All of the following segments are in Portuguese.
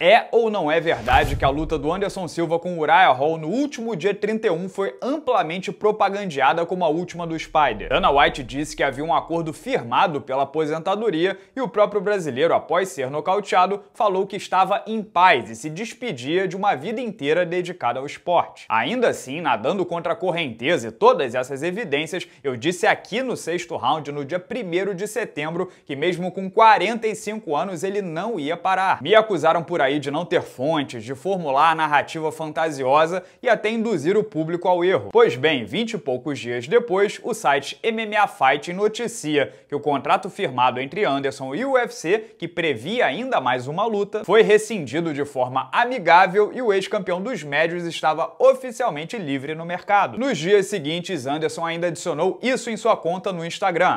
É ou não é verdade que a luta do Anderson Silva com Uriah Hall no último dia 31 foi amplamente propagandeada como a última do Spider? Dana White disse que havia um acordo firmado pela aposentadoria e o próprio brasileiro, após ser nocauteado, falou que estava em paz e se despedia de uma vida inteira dedicada ao esporte. Ainda assim, nadando contra a correnteza e todas essas evidências, eu disse aqui no sexto round, no dia 1 de setembro, que mesmo com 45 anos ele não ia parar. Me acusaram por aí aí de não ter fontes, de formular narrativa fantasiosa e até induzir o público ao erro. Pois bem, vinte e poucos dias depois, o site MMA Fight noticia que o contrato firmado entre Anderson e o UFC, que previa ainda mais uma luta, foi rescindido de forma amigável e o ex-campeão dos médios estava oficialmente livre no mercado. Nos dias seguintes, Anderson ainda adicionou isso em sua conta no Instagram,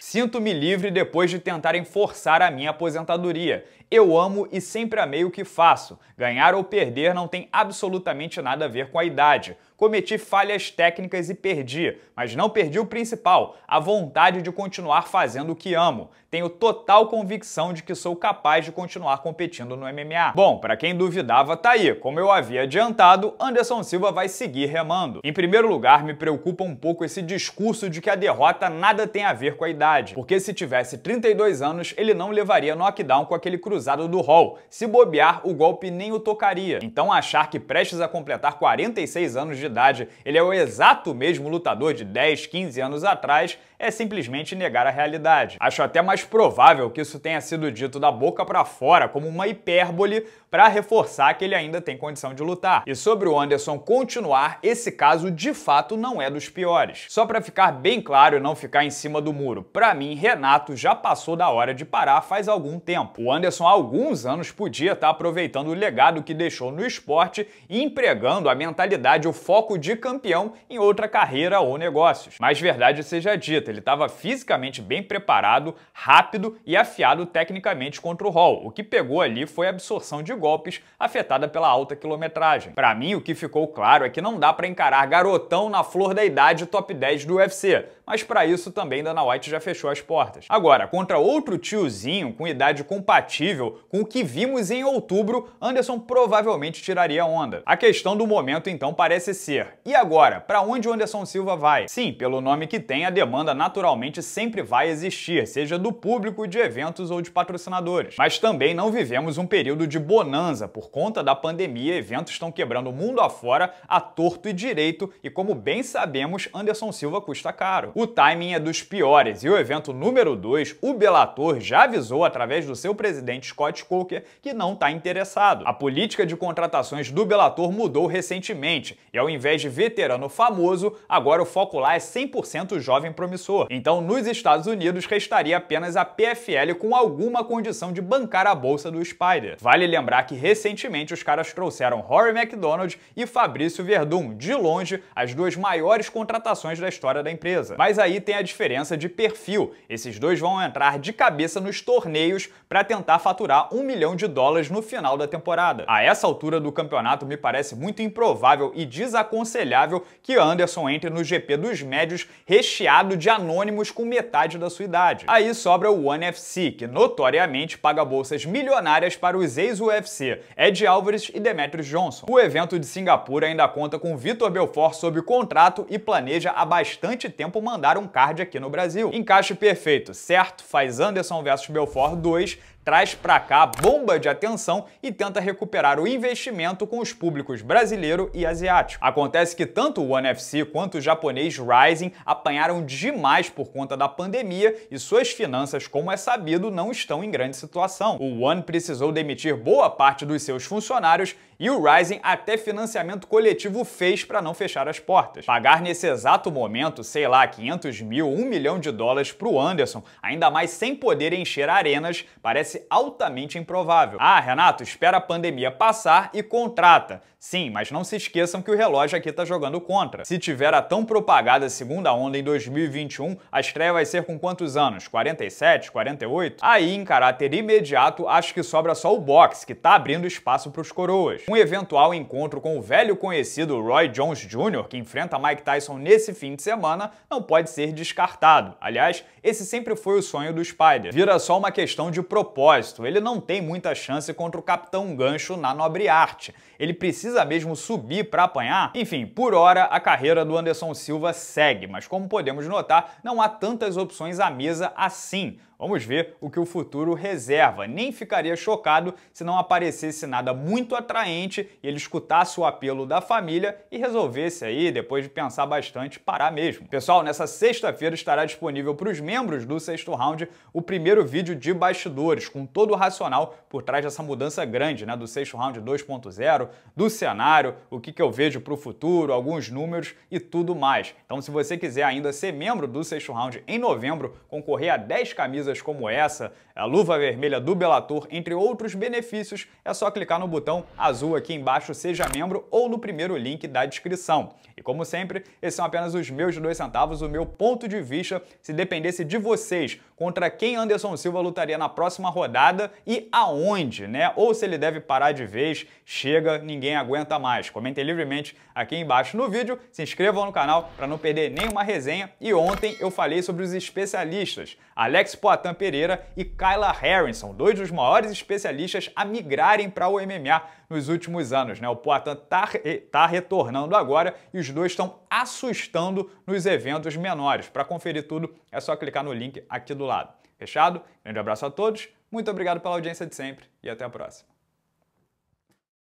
Sinto-me livre depois de tentarem forçar a minha aposentadoria. Eu amo e sempre amei meio que faço. Ganhar ou perder não tem absolutamente nada a ver com a idade. Cometi falhas técnicas e perdi, mas não perdi o principal, a vontade de continuar fazendo o que amo. Tenho total convicção de que sou capaz de continuar competindo no MMA. Bom, para quem duvidava, tá aí. Como eu havia adiantado, Anderson Silva vai seguir remando. Em primeiro lugar, me preocupa um pouco esse discurso de que a derrota nada tem a ver com a idade, porque se tivesse 32 anos, ele não levaria knockdown com aquele cruzado do Hall. Se bobear, o golpe nem o tocaria. Então achar que prestes a completar 46 anos de idade, ele é o exato mesmo lutador de 10, 15 anos atrás, é simplesmente negar a realidade. Acho até mais provável que isso tenha sido dito da boca para fora como uma hipérbole para reforçar que ele ainda tem condição de lutar. E sobre o Anderson continuar, esse caso de fato não é dos piores. Só para ficar bem claro e não ficar em cima do muro, para mim Renato já passou da hora de parar faz algum tempo. O Anderson há alguns anos podia poderia está aproveitando o legado que deixou no esporte e empregando a mentalidade, o foco de campeão em outra carreira ou negócios. Mas verdade seja dita, ele estava fisicamente bem preparado, rápido e afiado tecnicamente contra o Hall. O que pegou ali foi a absorção de golpes afetada pela alta quilometragem. Para mim, o que ficou claro é que não dá para encarar garotão na flor da idade top 10 do UFC mas para isso também Dana White já fechou as portas. Agora, contra outro tiozinho com idade compatível com o que vimos em outubro, Anderson provavelmente tiraria onda. A questão do momento então parece ser: e agora, para onde o Anderson Silva vai? Sim, pelo nome que tem, a demanda naturalmente sempre vai existir, seja do público, de eventos ou de patrocinadores. Mas também não vivemos um período de bonanza por conta da pandemia, eventos estão quebrando o mundo afora a torto e direito, e como bem sabemos, Anderson Silva custa caro o timing é dos piores e o evento número 2, o Bellator já avisou através do seu presidente Scott Coker que não está interessado. A política de contratações do Bellator mudou recentemente e ao invés de veterano famoso, agora o foco lá é 100% jovem promissor. Então, nos Estados Unidos restaria apenas a PFL com alguma condição de bancar a bolsa do Spider. Vale lembrar que recentemente os caras trouxeram Rory McDonald e Fabrício Verdun, de longe as duas maiores contratações da história da empresa. Mas aí tem a diferença de perfil. Esses dois vão entrar de cabeça nos torneios para tentar faturar um milhão de dólares no final da temporada. A essa altura do campeonato, me parece muito improvável e desaconselhável que Anderson entre no GP dos médios recheado de anônimos com metade da sua idade. Aí sobra o One FC, que notoriamente paga bolsas milionárias para os ex-UFC, Ed Álvares e Demetrius Johnson. O evento de Singapura ainda conta com Vitor Belfort sob contrato e planeja há bastante tempo uma mandar um card aqui no Brasil. Encaixe perfeito, certo? Faz Anderson vs Belfort 2, traz para cá bomba de atenção e tenta recuperar o investimento com os públicos brasileiro e asiático. Acontece que tanto o One FC quanto o japonês Rising apanharam demais por conta da pandemia e suas finanças, como é sabido, não estão em grande situação. O One precisou demitir boa parte dos seus funcionários e o Rising até financiamento coletivo fez para não fechar as portas. Pagar nesse exato momento, sei lá, 500 mil, 1 milhão de dólares para o Anderson, ainda mais sem poder encher arenas, parece parece altamente improvável. Ah, Renato, espera a pandemia passar e contrata. Sim, mas não se esqueçam que o relógio aqui está jogando contra. Se tiver a tão propagada segunda onda em 2021, a estreia vai ser com quantos anos? 47, 48? Aí, em caráter imediato, acho que sobra só o boxe, que está abrindo espaço para os coroas. Um eventual encontro com o velho conhecido Roy Jones Jr., que enfrenta Mike Tyson nesse fim de semana, não pode ser descartado. Aliás, esse sempre foi o sonho do Spider. Vira só uma questão de propósito propósito, ele não tem muita chance contra o Capitão Gancho na Nobre Arte. Ele precisa mesmo subir para apanhar? Enfim, por hora a carreira do Anderson Silva segue, mas como podemos notar, não há tantas opções à mesa assim. Vamos ver o que o futuro reserva. Nem ficaria chocado se não aparecesse nada muito atraente e ele escutasse o apelo da família e resolvesse aí, depois de pensar bastante, parar mesmo. Pessoal, nessa sexta-feira estará disponível para os membros do sexto round o primeiro vídeo de bastidores, com todo o racional por trás dessa mudança grande, né? Do sexto round 2.0, do cenário, o que, que eu vejo para o futuro, alguns números e tudo mais. Então, se você quiser ainda ser membro do sexto round em novembro, concorrer a 10 camisas coisas como essa a luva vermelha do Bellator, entre outros benefícios, é só clicar no botão azul aqui embaixo, seja membro, ou no primeiro link da descrição. E como sempre, esses são apenas os meus dois centavos, o meu ponto de vista, se dependesse de vocês, contra quem Anderson Silva lutaria na próxima rodada e aonde, né? Ou se ele deve parar de vez, chega, ninguém aguenta mais. Comentem livremente aqui embaixo no vídeo, se inscrevam no canal para não perder nenhuma resenha. E ontem eu falei sobre os especialistas Alex Poitin Pereira e Kyla Harrison, dois dos maiores especialistas a migrarem para o MMA nos últimos anos. Né? O Poitin está eh, tá retornando agora e os dois estão assustando nos eventos menores. Para conferir tudo, é só clicar no link aqui do lado. Fechado? Grande abraço a todos, muito obrigado pela audiência de sempre e até a próxima.